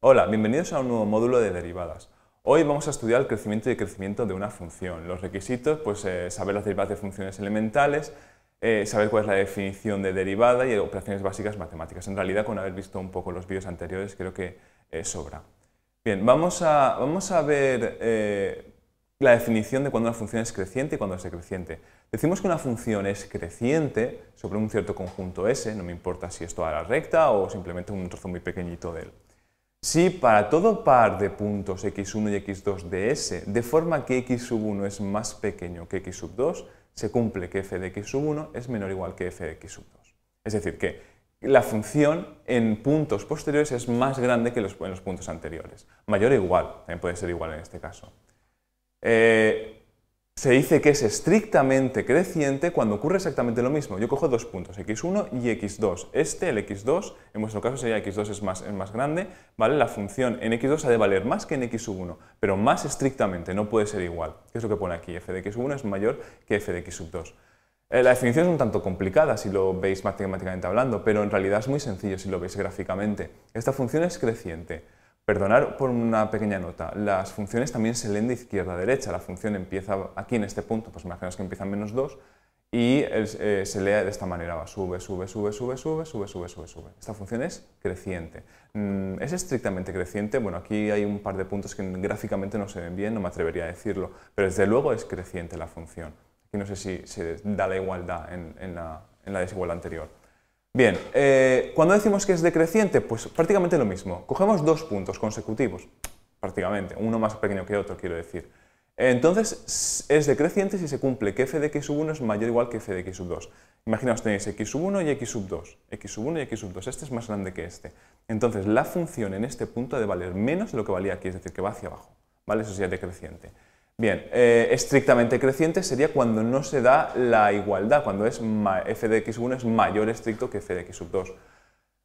Hola, bienvenidos a un nuevo módulo de derivadas. Hoy vamos a estudiar el crecimiento y decrecimiento de una función. Los requisitos, pues eh, saber las derivadas de funciones elementales, eh, saber cuál es la definición de derivada y operaciones básicas matemáticas. En realidad, con haber visto un poco los vídeos anteriores, creo que eh, sobra. Bien, vamos a, vamos a ver la definición de cuando una función es creciente y cuando es decreciente. Decimos que una función es creciente sobre un cierto conjunto S, no me importa si esto a la recta o simplemente un trozo muy pequeñito de él si para todo par de puntos x1 y x2 de S, de forma que x1 es más pequeño que x2, se cumple que f de x1 es menor o igual que f de x2. Es decir, que la función en puntos posteriores es más grande que en los puntos anteriores. Mayor o igual, también puede ser igual en este caso. Eh, se dice que es estrictamente creciente cuando ocurre exactamente lo mismo. Yo cojo dos puntos, x1 y x2. Este, el x2, en vuestro caso sería x2 es más, más grande, ¿vale? La función en x2 ha de valer más que en x1, pero más estrictamente, no puede ser igual. ¿Qué es lo que pone aquí, f de x1 es mayor que f de x2. Eh, la definición es un tanto complicada si lo veis matemáticamente hablando, pero en realidad es muy sencillo si lo veis gráficamente. Esta función es creciente. Perdonar por una pequeña nota, las funciones también se leen de izquierda a derecha, la función empieza aquí en este punto, pues imaginaos que empieza en menos 2 y eh, se lee de esta manera, va sube, sube, sube, sube, sube, sube, sube, sube, sube. Esta función es creciente. Mm, es estrictamente creciente, bueno, aquí hay un par de puntos que gráficamente no se ven bien, no me atrevería a decirlo, pero desde luego es creciente la función. Aquí no sé si se da la igualdad en la desigualdad anterior. Bien, eh, cuando decimos que es decreciente, pues prácticamente lo mismo. Cogemos dos puntos consecutivos, prácticamente, uno más pequeño que otro, quiero decir. Entonces, es decreciente si se cumple que f de x1 es mayor o igual que f de x2. Imaginaos, tenéis x1 y x2, x1 sub y x2, sub este es más grande que este. Entonces, la función en este punto ha de valer menos de lo que valía aquí, es decir, que va hacia abajo. ¿Vale? Eso sería decreciente. Bien, eh, estrictamente creciente sería cuando no se da la igualdad, cuando es f de x1 es mayor estricto que f de x sub 2.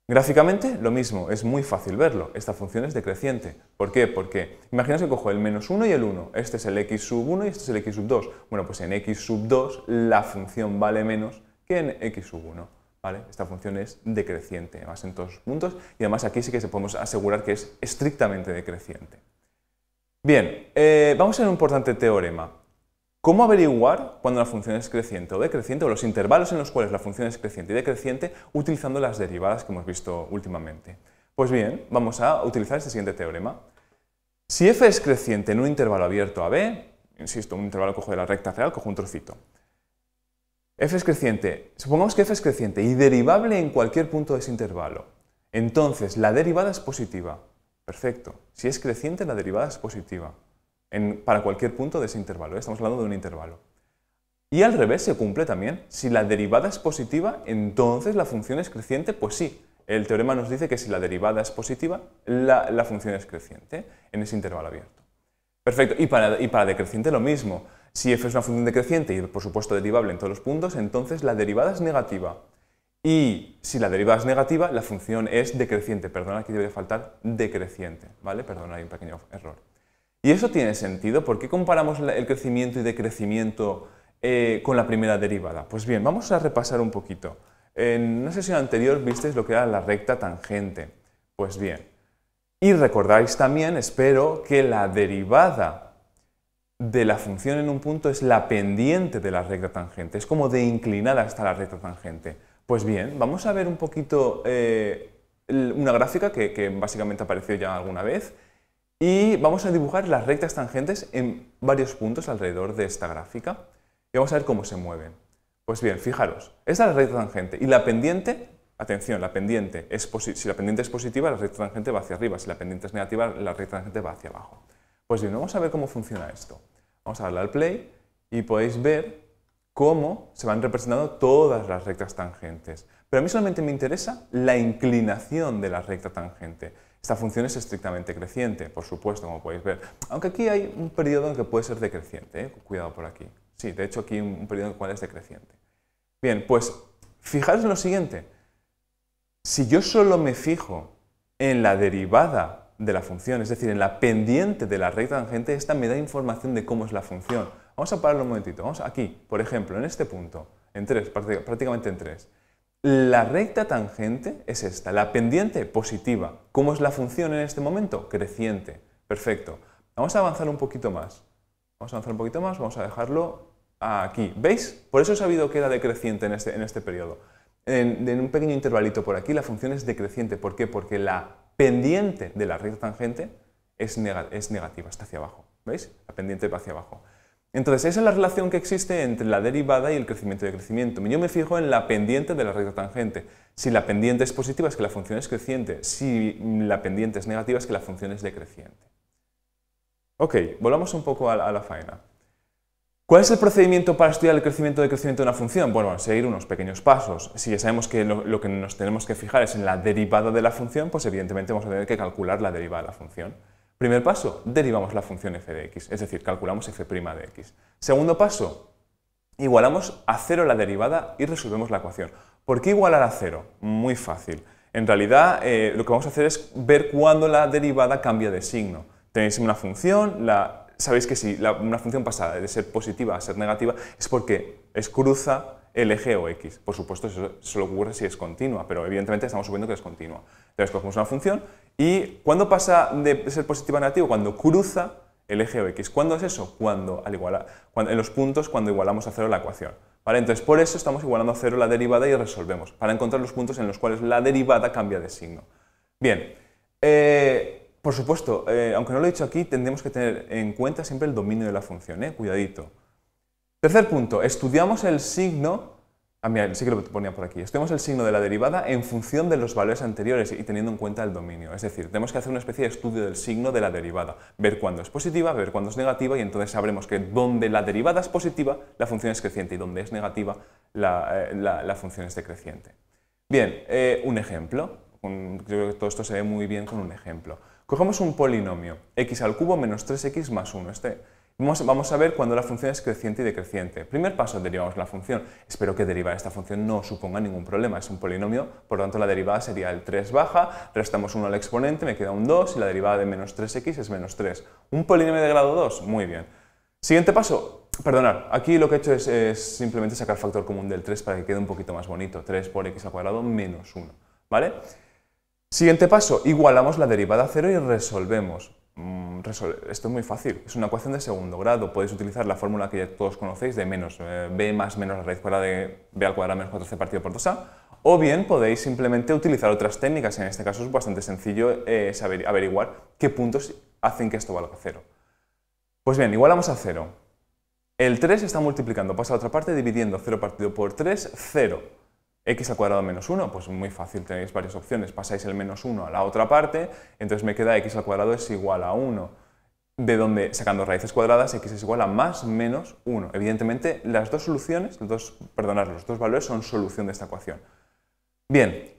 Gráficamente, lo mismo, es muy fácil verlo. Esta función es decreciente. ¿Por qué? Porque imaginaos que cojo el menos 1 y el 1. Este es el x sub 1 y este es el x sub 2. Bueno, pues en x sub 2 la función vale menos que en x sub 1. ¿vale? Esta función es decreciente, además en todos los puntos. Y además aquí sí que se podemos asegurar que es estrictamente decreciente. Bien, eh, vamos a un importante teorema. ¿Cómo averiguar cuando la función es creciente o decreciente, o los intervalos en los cuales la función es creciente y decreciente, utilizando las derivadas que hemos visto últimamente? Pues bien, vamos a utilizar este siguiente teorema. Si f es creciente en un intervalo abierto a b, insisto, un intervalo cojo de la recta real, cojo un trocito, f es creciente, supongamos que f es creciente y derivable en cualquier punto de ese intervalo, entonces la derivada es positiva. Perfecto. Si es creciente, la derivada es positiva para cualquier punto de ese intervalo. ¿eh? Estamos hablando de un intervalo. Y al revés se cumple también. Si la derivada es positiva, entonces la función es creciente, pues sí. El teorema nos dice que si la derivada es positiva, la, función es creciente en ese intervalo abierto. Perfecto. Y para, y para decreciente lo mismo. Si f es una función decreciente y por supuesto derivable en todos los puntos, entonces la derivada es negativa. Y si la derivada es negativa, la función es decreciente. Perdona, aquí debería faltar decreciente. ¿vale? Perdona, hay un pequeño error. Y eso tiene sentido. ¿Por qué comparamos el crecimiento y decrecimiento eh, con la primera derivada? Pues bien, vamos a repasar un poquito. En una sesión anterior visteis lo que era la recta tangente. Pues bien, y recordáis también, espero, que la derivada de la función en un punto es la pendiente de la recta tangente, es como de inclinada hasta la recta tangente. Pues bien, vamos a ver un poquito eh, una gráfica que, básicamente apareció ya alguna vez y vamos a dibujar las rectas tangentes en varios puntos alrededor de esta gráfica y vamos a ver cómo se mueven. Pues bien, fijaros, esta es la recta tangente y la pendiente, atención, la pendiente es si la pendiente es positiva, la recta tangente va hacia arriba, si la pendiente es negativa, la recta tangente va hacia abajo. Pues bien, vamos a ver cómo funciona esto. Vamos a darle al play y podéis ver cómo se van representando todas las rectas tangentes. Pero a mí solamente me interesa la inclinación de la recta tangente. Esta función es estrictamente creciente, por supuesto, como podéis ver. Aunque aquí hay un periodo en que puede ser decreciente, ¿eh? cuidado por aquí. Sí, de hecho aquí hay un periodo en el cual es decreciente. Bien, pues fijaros en lo siguiente. Si yo solo me fijo en la derivada de la función, es decir, en la pendiente de la recta tangente, esta me da información de cómo es la función. Vamos a pararlo un momentito. Vamos aquí, por ejemplo, en este punto, en 3, prácticamente en tres. La recta tangente es esta, la pendiente positiva. ¿Cómo es la función en este momento? Creciente. Perfecto. Vamos a avanzar un poquito más. Vamos a avanzar un poquito más, vamos a dejarlo aquí. ¿Veis? Por eso he sabido que era decreciente en este, en este periodo. En, un pequeño intervalito por aquí, la función es decreciente. ¿Por qué? Porque la pendiente de la recta tangente es negativa, está hacia abajo. ¿Veis? La pendiente va hacia abajo. Entonces, esa es la relación que existe entre la derivada y el crecimiento de crecimiento. Yo me fijo en la pendiente de la recta tangente. Si la pendiente es positiva es que la función es creciente. Si la pendiente es negativa es que la función es decreciente. Ok, volvamos un poco a la, faena. ¿Cuál es el procedimiento para estudiar el crecimiento de crecimiento de una función? Bueno, seguir unos pequeños pasos. Si ya sabemos que lo, lo que nos tenemos que fijar es en la derivada de la función, pues evidentemente vamos a tener que calcular la derivada de la función. Primer paso, derivamos la función f de x, es decir, calculamos f' de x. Segundo paso, igualamos a cero la derivada y resolvemos la ecuación. ¿Por qué igualar a cero? Muy fácil. En realidad, eh, lo que vamos a hacer es ver cuándo la derivada cambia de signo. Tenéis una función, la sabéis que si una función pasa de ser positiva a ser negativa es porque es cruza el eje o X. Por supuesto, eso solo ocurre si es continua, pero evidentemente estamos suponiendo que es continua. Entonces cogemos una función y ¿cuándo pasa de ser positiva a negativa? Cuando cruza el eje o X. ¿Cuándo es eso? Cuando, al en los puntos cuando igualamos a cero la ecuación. ¿Vale? Entonces, por eso estamos igualando a cero la derivada y resolvemos, para encontrar los puntos en los cuales la derivada cambia de signo. Bien, eh, por supuesto, eh, aunque no lo he dicho aquí, tendremos que tener en cuenta siempre el dominio de la función, ¿eh? cuidadito. Tercer punto, estudiamos el signo, ah mira, sí que lo ponía por aquí, estudiamos el signo de la derivada en función de los valores anteriores y teniendo en cuenta el dominio, es decir, tenemos que hacer una especie de estudio del signo de la derivada, ver cuándo es positiva, ver cuándo es negativa y entonces sabremos que donde la derivada es positiva, la función es creciente y donde es negativa, la, eh, función es decreciente. Bien, eh, un ejemplo, yo creo que todo esto se ve muy bien con un ejemplo. Cogemos un polinomio, x al cubo menos 3x más 1. Este, vamos, a ver cuando la función es creciente y decreciente. Primer paso, derivamos la función. Espero que derivar esta función no suponga ningún problema. Es un polinomio, por lo tanto la derivada sería el 3 baja, restamos 1 al exponente, me queda un 2 y la derivada de menos 3x es menos 3. ¿Un polinomio de grado 2? Muy bien. Siguiente paso, Perdonad, aquí lo que he hecho es, es, simplemente sacar factor común del 3 para que quede un poquito más bonito. 3 por x al cuadrado menos 1, ¿vale? Siguiente paso, igualamos la derivada a cero y resolvemos. Mm, esto es muy fácil, es una ecuación de segundo grado. Podéis utilizar la fórmula que ya todos conocéis de menos eh, b más menos la raíz cuadrada de b al cuadrado menos 4c partido por 2a. O bien podéis simplemente utilizar otras técnicas, en este caso es bastante sencillo eh, averiguar qué puntos hacen que esto valga cero. Pues bien, igualamos a cero. El 3 está multiplicando, pasa a otra parte dividiendo 0 partido por 3, 0 x al cuadrado menos 1, pues muy fácil, tenéis varias opciones, pasáis el menos 1 a la otra parte, entonces me queda x al cuadrado es igual a 1, de donde sacando raíces cuadradas x es igual a más menos 1. Evidentemente las dos soluciones, los dos, perdonad, los dos valores son solución de esta ecuación. Bien,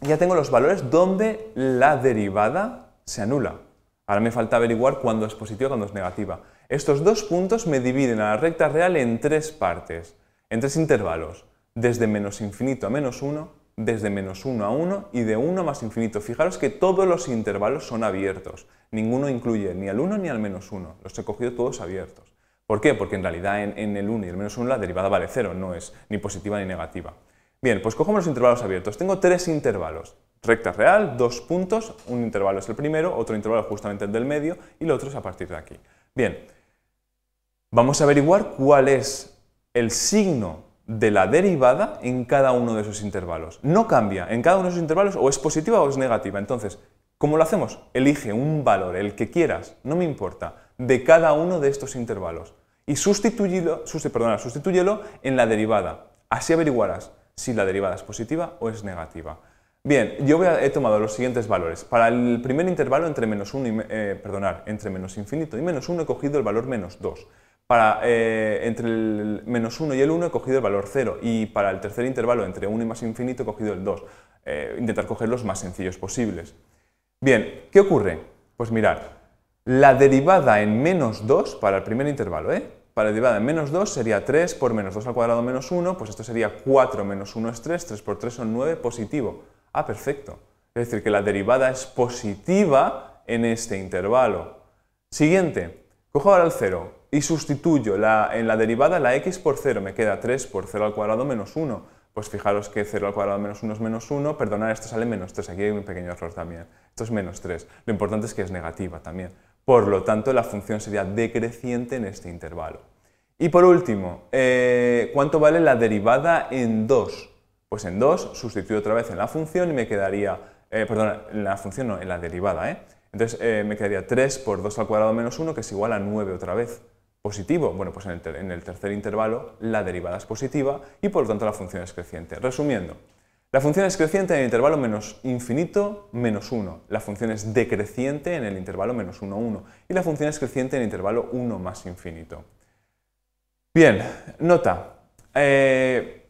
ya tengo los valores donde la derivada se anula. Ahora me falta averiguar cuándo es positiva cuándo es negativa. Estos dos puntos me dividen a la recta real en tres partes, en tres intervalos desde menos infinito a menos 1, desde menos 1 a 1 y de 1 a más infinito. Fijaros que todos los intervalos son abiertos. Ninguno incluye ni al 1 ni al menos 1. Los he cogido todos abiertos. ¿Por qué? Porque en realidad en, el 1 y el menos 1 la derivada vale 0, no es ni positiva ni negativa. Bien, pues cogemos los intervalos abiertos. Tengo tres intervalos. Recta real, dos puntos, un intervalo es el primero, otro intervalo es justamente el del medio y el otro es a partir de aquí. Bien, vamos a averiguar cuál es el signo de la derivada en cada uno de esos intervalos. No cambia en cada uno de esos intervalos o es positiva o es negativa. Entonces, ¿cómo lo hacemos? Elige un valor, el que quieras, no me importa, de cada uno de estos intervalos y sustituyelo en la derivada. Así averiguarás si la derivada es positiva o es negativa. Bien, yo he tomado los siguientes valores. Para el primer intervalo entre menos, 1 y, eh, perdonar, entre menos infinito y menos 1 he cogido el valor menos 2. Para, eh, entre el menos 1 y el 1 he cogido el valor 0 y para el tercer intervalo entre 1 y más infinito he cogido el 2. Eh, intentar coger los más sencillos posibles. Bien, ¿qué ocurre? Pues mirar, la derivada en menos 2 para el primer intervalo, ¿eh? Para la derivada en menos 2 sería 3 por menos 2 al cuadrado menos 1, pues esto sería 4 menos 1 es 3, 3 por 3 son 9, positivo. Ah, perfecto. Es decir, que la derivada es positiva en este intervalo. Siguiente, cojo ahora el 0 y sustituyo en la derivada la x por 0, me queda 3 por 0 al cuadrado menos 1. Pues fijaros que 0 al cuadrado menos 1 es menos 1, perdonad, esto sale menos 3, aquí hay un pequeño error también, esto es menos 3, lo importante es que es negativa también. Por lo tanto, la función sería decreciente en este intervalo. Y por último, eh, ¿cuánto vale la derivada en 2? Pues en 2 sustituyo otra vez en la función y me quedaría, eh, en la función no, en la derivada, ¿eh? Entonces eh, me quedaría 3 por 2 al cuadrado menos 1, que es igual a 9 otra vez positivo. Bueno, pues en el, tercer intervalo la derivada es positiva y por lo tanto la función es creciente. Resumiendo, la función es creciente en el intervalo menos infinito menos 1, la función es decreciente en el intervalo menos 1, 1 y la función es creciente en el intervalo 1 más infinito. Bien, nota. Eh,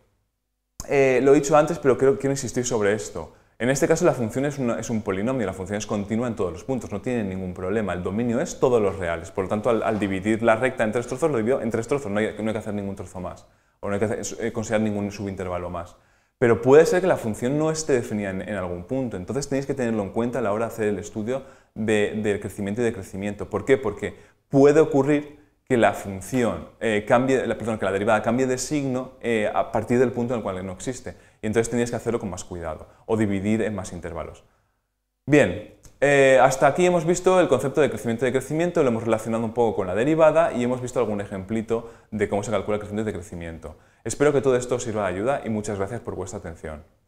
eh, lo he dicho antes, pero quiero insistir sobre esto. En este caso la función es, un polinomio, la función es continua en todos los puntos, no tiene ningún problema, el dominio es todos los reales, por lo tanto al, dividir la recta en tres trozos lo divido en tres trozos, no hay, que hacer ningún trozo más, o no hay que eh, considerar ningún subintervalo más. Pero puede ser que la función no esté definida en, algún punto, entonces tenéis que tenerlo en cuenta a la hora de hacer el estudio del crecimiento y decrecimiento. ¿Por qué? Porque puede ocurrir que la función eh, cambie, la, perdón, que la derivada cambie de signo eh, a partir del punto en el cual no existe. Y entonces tenías que hacerlo con más cuidado o dividir en más intervalos. Bien, eh, hasta aquí hemos visto el concepto de crecimiento de crecimiento, lo hemos relacionado un poco con la derivada y hemos visto algún ejemplito de cómo se calcula el crecimiento de crecimiento. Espero que todo esto os sirva de ayuda y muchas gracias por vuestra atención.